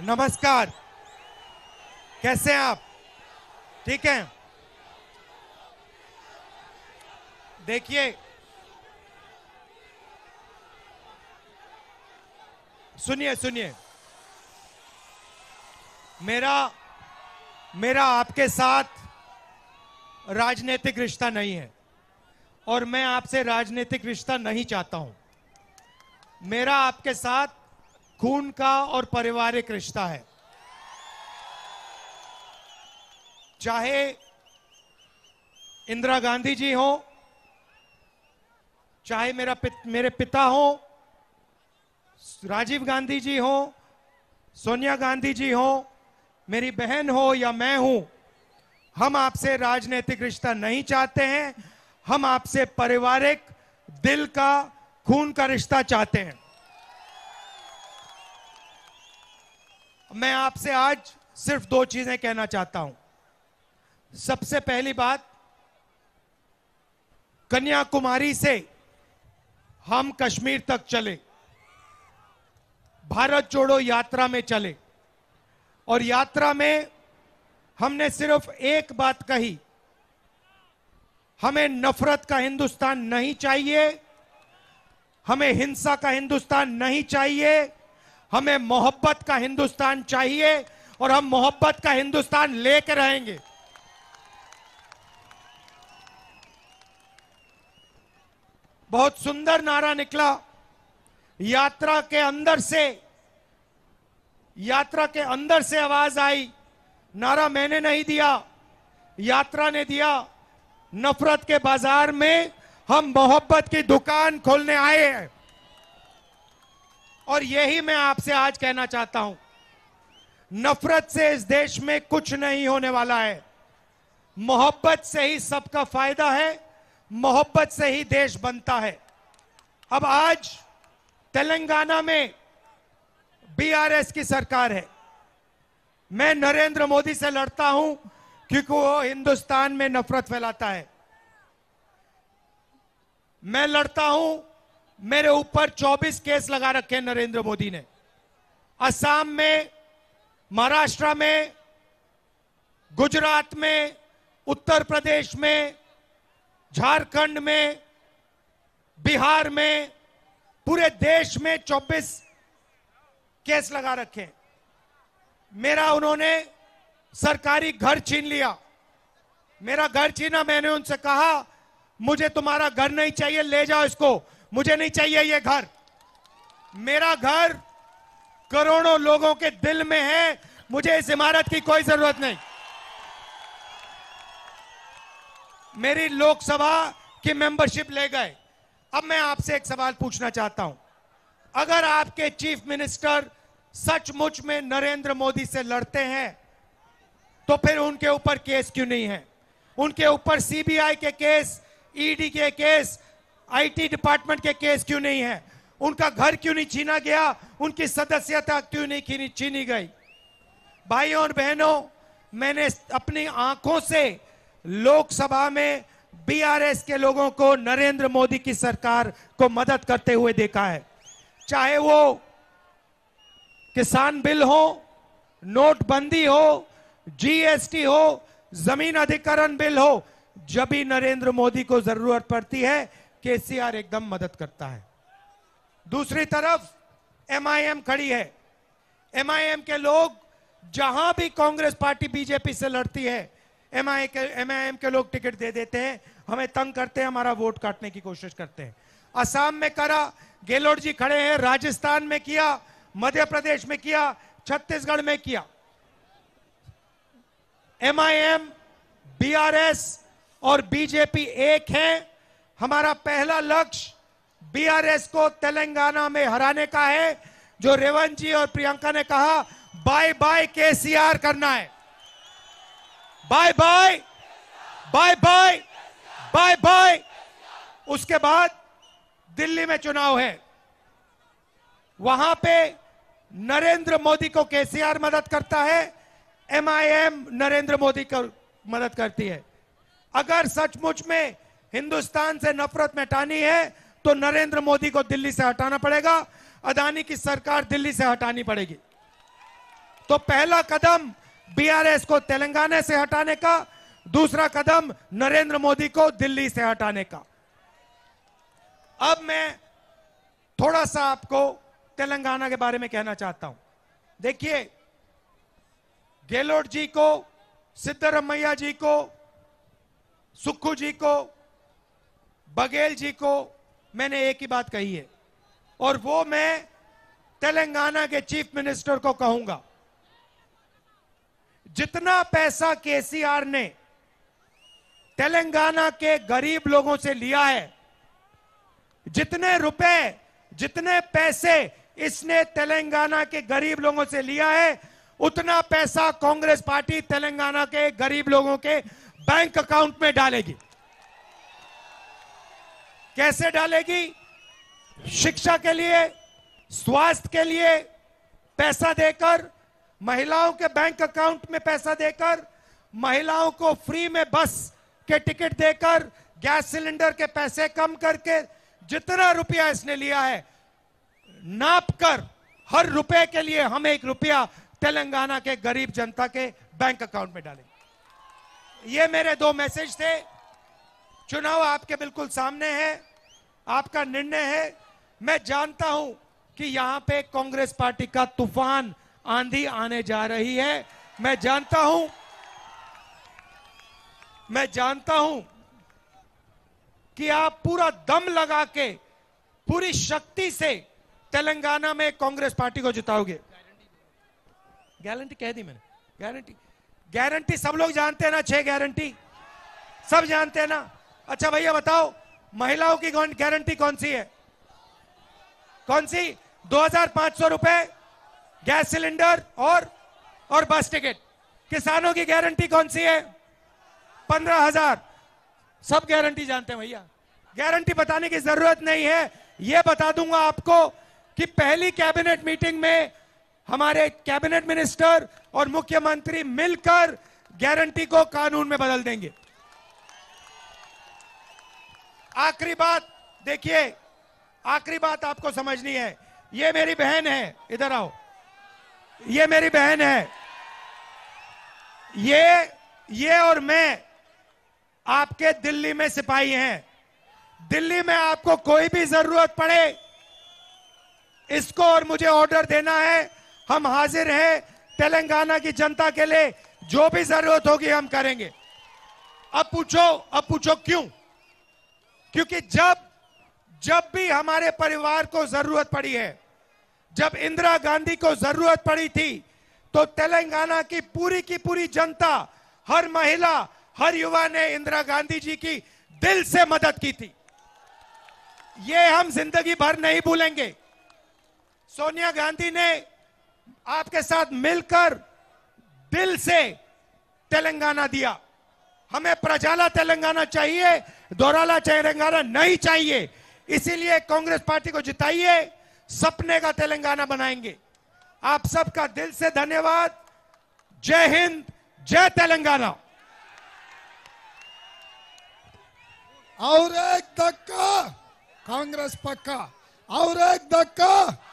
नमस्कार कैसे हैं आप ठीक हैं देखिए सुनिए सुनिए मेरा मेरा आपके साथ राजनीतिक रिश्ता नहीं है और मैं आपसे राजनीतिक रिश्ता नहीं चाहता हूं मेरा आपके साथ खून का और पारिवारिक रिश्ता है चाहे इंदिरा गांधी जी हो चाहे मेरा पित, मेरे पिता हो राजीव गांधी जी हो सोनिया गांधी जी हो मेरी बहन हो या मैं हूं हम आपसे राजनीतिक रिश्ता नहीं चाहते हैं हम आपसे पारिवारिक दिल का खून का रिश्ता चाहते हैं मैं आपसे आज सिर्फ दो चीजें कहना चाहता हूं सबसे पहली बात कन्याकुमारी से हम कश्मीर तक चले भारत जोड़ो यात्रा में चले और यात्रा में हमने सिर्फ एक बात कही हमें नफरत का हिंदुस्तान नहीं चाहिए हमें हिंसा का हिंदुस्तान नहीं चाहिए हमें मोहब्बत का हिंदुस्तान चाहिए और हम मोहब्बत का हिंदुस्तान लेकर रहेंगे बहुत सुंदर नारा निकला यात्रा के अंदर से यात्रा के अंदर से आवाज आई नारा मैंने नहीं दिया यात्रा ने दिया नफरत के बाजार में हम मोहब्बत की दुकान खोलने आए हैं और यही मैं आपसे आज कहना चाहता हूं नफरत से इस देश में कुछ नहीं होने वाला है मोहब्बत से ही सबका फायदा है मोहब्बत से ही देश बनता है अब आज तेलंगाना में बीआरएस की सरकार है मैं नरेंद्र मोदी से लड़ता हूं क्योंकि वो हिंदुस्तान में नफरत फैलाता है मैं लड़ता हूं मेरे ऊपर 24 केस लगा रखे हैं नरेंद्र मोदी ने असम में महाराष्ट्र में गुजरात में उत्तर प्रदेश में झारखंड में बिहार में पूरे देश में 24 केस लगा रखे मेरा उन्होंने सरकारी घर छीन लिया मेरा घर छीना मैंने उनसे कहा मुझे तुम्हारा घर नहीं चाहिए ले जाओ इसको मुझे नहीं चाहिए ये घर मेरा घर करोड़ों लोगों के दिल में है मुझे इस इमारत की कोई जरूरत नहीं मेरी लोकसभा की मेंबरशिप ले गए अब मैं आपसे एक सवाल पूछना चाहता हूं अगर आपके चीफ मिनिस्टर सचमुच में नरेंद्र मोदी से लड़ते हैं तो फिर उनके ऊपर केस क्यों नहीं है उनके ऊपर सीबीआई के केस ईडी e के केस आईटी डिपार्टमेंट के केस क्यों नहीं है उनका घर क्यों नहीं छीना गया उनकी सदस्यता क्यों नहीं छीनी गई भाई और बहनों मैंने अपनी आंखों से लोकसभा में बीआरएस के लोगों को नरेंद्र मोदी की सरकार को मदद करते हुए देखा है चाहे वो किसान बिल हो नोटबंदी हो जीएसटी हो जमीन अधिकरण बिल हो जब भी नरेंद्र मोदी को जरूरत पड़ती है केसीआर एकदम मदद करता है दूसरी तरफ एमआईएम खड़ी है एमआईएम के लोग जहां भी कांग्रेस पार्टी बीजेपी से लड़ती है एमआई के एमआईएम के लोग टिकट दे देते हैं हमें तंग करते हैं हमारा वोट काटने की कोशिश करते हैं असम में करा गहलोत जी खड़े हैं राजस्थान में किया मध्य प्रदेश में किया छत्तीसगढ़ में किया एमआईएम बीआरएस और बीजेपी एक है हमारा पहला लक्ष्य बीआरएस को तेलंगाना में हराने का है जो रेवंत जी और प्रियंका ने कहा बाय बाय केसीआर करना है bye bye bye bye bye bye उसके बाद दिल्ली में चुनाव है वहां पे नरेंद्र मोदी को केसीआर मदद करता है एमआईएम नरेंद्र मोदी को मदद करती है अगर सचमुच में हिंदुस्तान से नफरत मिटानी है तो नरेंद्र मोदी को दिल्ली से हटाना पड़ेगा अदानी की सरकार दिल्ली से हटानी पड़ेगी तो पहला कदम बीआरएस को तेलंगाना से हटाने का दूसरा कदम नरेंद्र मोदी को दिल्ली से हटाने का अब मैं थोड़ा सा आपको तेलंगाना के बारे में कहना चाहता हूं देखिए गहलोत जी को सिद्धरमैया जी को सुखू जी को बघेल जी को मैंने एक ही बात कही है और वो मैं तेलंगाना के चीफ मिनिस्टर को कहूंगा जितना पैसा केसीआर ने तेलंगाना के गरीब लोगों से लिया है जितने रुपए जितने पैसे इसने तेलंगाना के गरीब लोगों से लिया है उतना पैसा कांग्रेस पार्टी तेलंगाना के गरीब लोगों के बैंक अकाउंट में डालेगी कैसे डालेगी शिक्षा के लिए स्वास्थ्य के लिए पैसा देकर महिलाओं के बैंक अकाउंट में पैसा देकर महिलाओं को फ्री में बस के टिकट देकर गैस सिलेंडर के पैसे कम करके जितना रुपया इसने लिया है नाप कर हर रुपए के लिए हम एक रुपया तेलंगाना के गरीब जनता के बैंक अकाउंट में डालेंगे ये मेरे दो मैसेज थे चुनाव आपके बिल्कुल सामने है आपका निर्णय है मैं जानता हूं कि यहां पे कांग्रेस पार्टी का तूफान आंधी आने जा रही है मैं जानता हूं मैं जानता हूं कि आप पूरा दम लगा के पूरी शक्ति से तेलंगाना में कांग्रेस पार्टी को जिताओगे गारंटी कह दी मैंने गारंटी गारंटी सब लोग जानते हैं ना छह गारंटी सब जानते हैं ना अच्छा भैया बताओ महिलाओं की गारंटी कौन सी है कौन सी दो हजार रुपए गैस सिलेंडर और और बस टिकट किसानों की गारंटी कौन सी है पंद्रह हजार सब गारंटी जानते हैं भैया गारंटी बताने की जरूरत नहीं है यह बता दूंगा आपको कि पहली कैबिनेट मीटिंग में हमारे कैबिनेट मिनिस्टर और मुख्यमंत्री मिलकर गारंटी को कानून में बदल देंगे आखिरी बात देखिए आखिरी बात आपको समझनी है ये मेरी बहन है इधर आओ ये मेरी बहन है ये ये और मैं आपके दिल्ली में सिपाही हैं दिल्ली में आपको कोई भी जरूरत पड़े इसको और मुझे ऑर्डर देना है हम हाजिर हैं तेलंगाना की जनता के लिए जो भी जरूरत होगी हम करेंगे अब पूछो अब पूछो क्यों क्योंकि जब जब भी हमारे परिवार को जरूरत पड़ी है जब इंदिरा गांधी को जरूरत पड़ी थी तो तेलंगाना की पूरी की पूरी जनता हर महिला हर युवा ने इंदिरा गांधी जी की दिल से मदद की थी ये हम जिंदगी भर नहीं भूलेंगे सोनिया गांधी ने आपके साथ मिलकर दिल से तेलंगाना दिया हमें प्रजाला तेलंगाना चाहिए दोराला तेलंगाना नहीं चाहिए इसीलिए कांग्रेस पार्टी को जिताइए सपने का तेलंगाना बनाएंगे आप सबका दिल से धन्यवाद जय हिंद जय तेलंगाना और एक धक्का कांग्रेस पक्का और एक धक्का